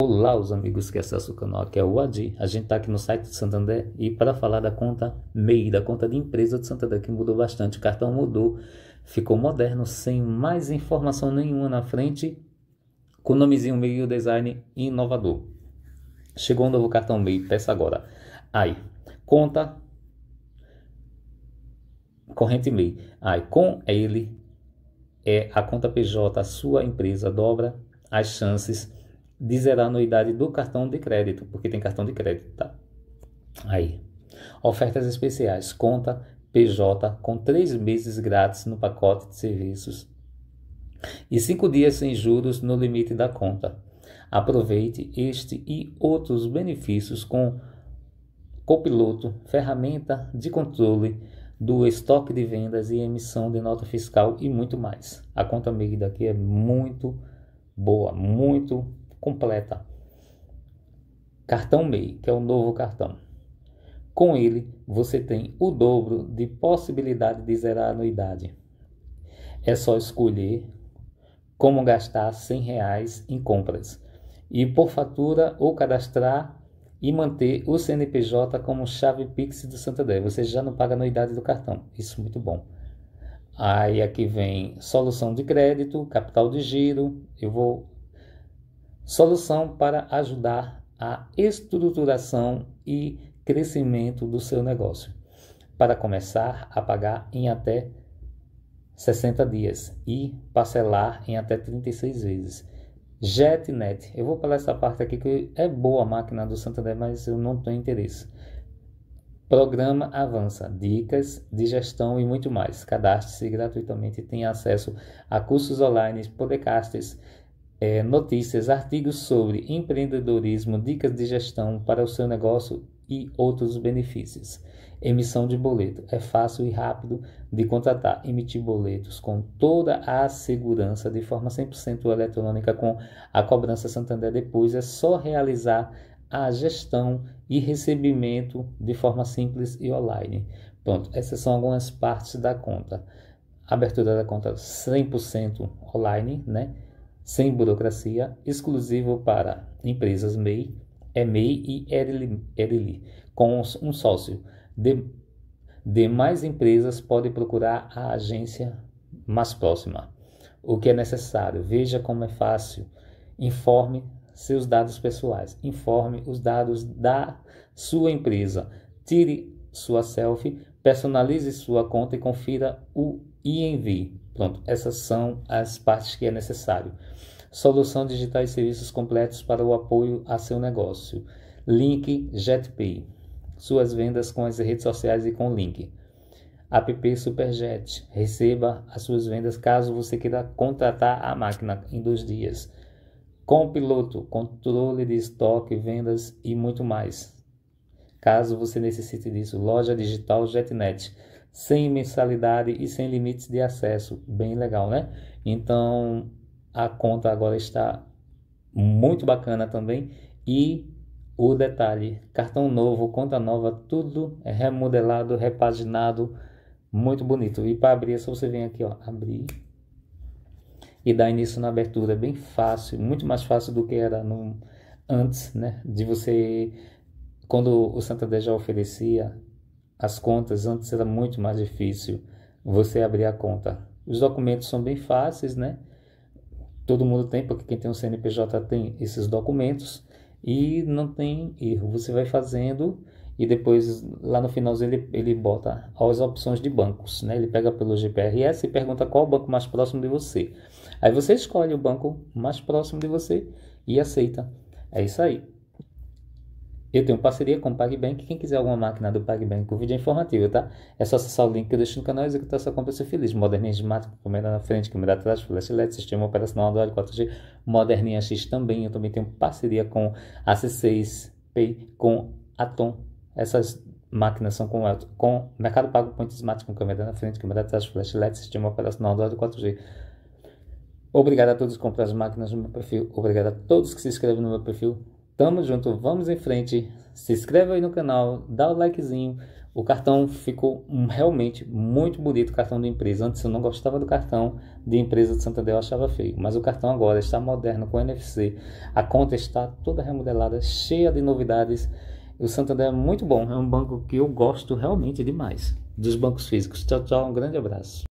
Olá, os amigos que acessam o canal, aqui é o Adi. A gente está aqui no site de Santander e para falar da conta MEI, da conta de empresa de Santander, que mudou bastante. O cartão mudou, ficou moderno, sem mais informação nenhuma na frente, com o nomezinho MEI e o design inovador. Chegou o um novo cartão MEI, peça agora. Aí, conta corrente MEI. Aí, com ele, é a conta PJ, a sua empresa dobra as chances de zerar a anuidade do cartão de crédito, porque tem cartão de crédito, tá? Aí. Ofertas especiais, conta PJ com três meses grátis no pacote de serviços e cinco dias sem juros no limite da conta. Aproveite este e outros benefícios com copiloto, ferramenta de controle do estoque de vendas e emissão de nota fiscal e muito mais. A conta MIG daqui é muito boa, muito completa. Cartão MEI, que é o novo cartão. Com ele, você tem o dobro de possibilidade de zerar a anuidade. É só escolher como gastar R$ reais em compras e por fatura ou cadastrar e manter o CNPJ como chave Pix do Santander. Você já não paga anuidade do cartão. Isso é muito bom. Aí aqui vem solução de crédito, capital de giro. Eu vou solução para ajudar a estruturação e crescimento do seu negócio. Para começar a pagar em até 60 dias e parcelar em até 36 vezes. JetNet, eu vou falar essa parte aqui que é boa a máquina do Santander, mas eu não tenho interesse. Programa Avança, dicas de gestão e muito mais. Cadastre-se gratuitamente e tenha acesso a cursos online, podcasts, é, notícias, artigos sobre empreendedorismo, dicas de gestão para o seu negócio e outros benefícios. Emissão de boleto é fácil e rápido de contratar. Emitir boletos com toda a segurança de forma 100% eletrônica com a cobrança Santander depois é só realizar a gestão e recebimento de forma simples e online. Pronto, essas são algumas partes da conta. Abertura da conta 100% online, né? sem burocracia, exclusivo para empresas MEI, EMEI é e ERLI, com um sócio. De, demais empresas podem procurar a agência mais próxima. O que é necessário? Veja como é fácil. Informe seus dados pessoais, informe os dados da sua empresa, tire sua selfie, personalize sua conta e confira o INV. Pronto, essas são as partes que é necessário. Solução digital e serviços completos para o apoio a seu negócio. Link JetPay. Suas vendas com as redes sociais e com o link. App Superjet. Receba as suas vendas caso você queira contratar a máquina em dois dias. Com piloto, controle de estoque, vendas e muito mais. Caso você necessite disso, loja digital JetNet sem mensalidade e sem limites de acesso. Bem legal, né? Então a conta agora está muito bacana também. E o detalhe: cartão novo, conta nova, tudo é remodelado, repaginado, muito bonito. E para abrir, é só você vem aqui, ó, abrir e dar início na abertura. Bem fácil, muito mais fácil do que era no, antes, né? De você, quando o Santander já oferecia as contas, antes era muito mais difícil você abrir a conta. Os documentos são bem fáceis, né? Todo mundo tem, porque quem tem um CNPJ tem esses documentos e não tem erro. Você vai fazendo e depois lá no finalzinho ele, ele bota as opções de bancos, né? Ele pega pelo GPRS e pergunta qual o banco mais próximo de você. Aí você escolhe o banco mais próximo de você e aceita. É isso aí. Eu tenho parceria com o PagBank. Quem quiser alguma máquina do PagBank com vídeo é informativo, tá? É só acessar o link que eu deixo no canal e executar sua compra e seu feliz. Moderninha de mata, câmera na frente, câmera atrás, flash LED, sistema operacional Android 4G, Moderninha X também. Eu também tenho parceria com a C6 Pay, com Atom. Essas máquinas são com, com Mercado Pago Ponte Smart, com câmera na frente, câmera atrás, flash LED, sistema operacional Android 4G. Obrigado a todos que compram as máquinas no meu perfil. Obrigado a todos que se inscrevem no meu perfil. Tamo junto, vamos em frente. Se inscreva aí no canal, dá o likezinho. O cartão ficou realmente muito bonito, o cartão da empresa. Antes eu não gostava do cartão de empresa de Santander, eu achava feio. Mas o cartão agora está moderno, com NFC. A conta está toda remodelada, cheia de novidades. O Santander é muito bom, é um banco que eu gosto realmente demais. Dos bancos físicos. Tchau, tchau, um grande abraço.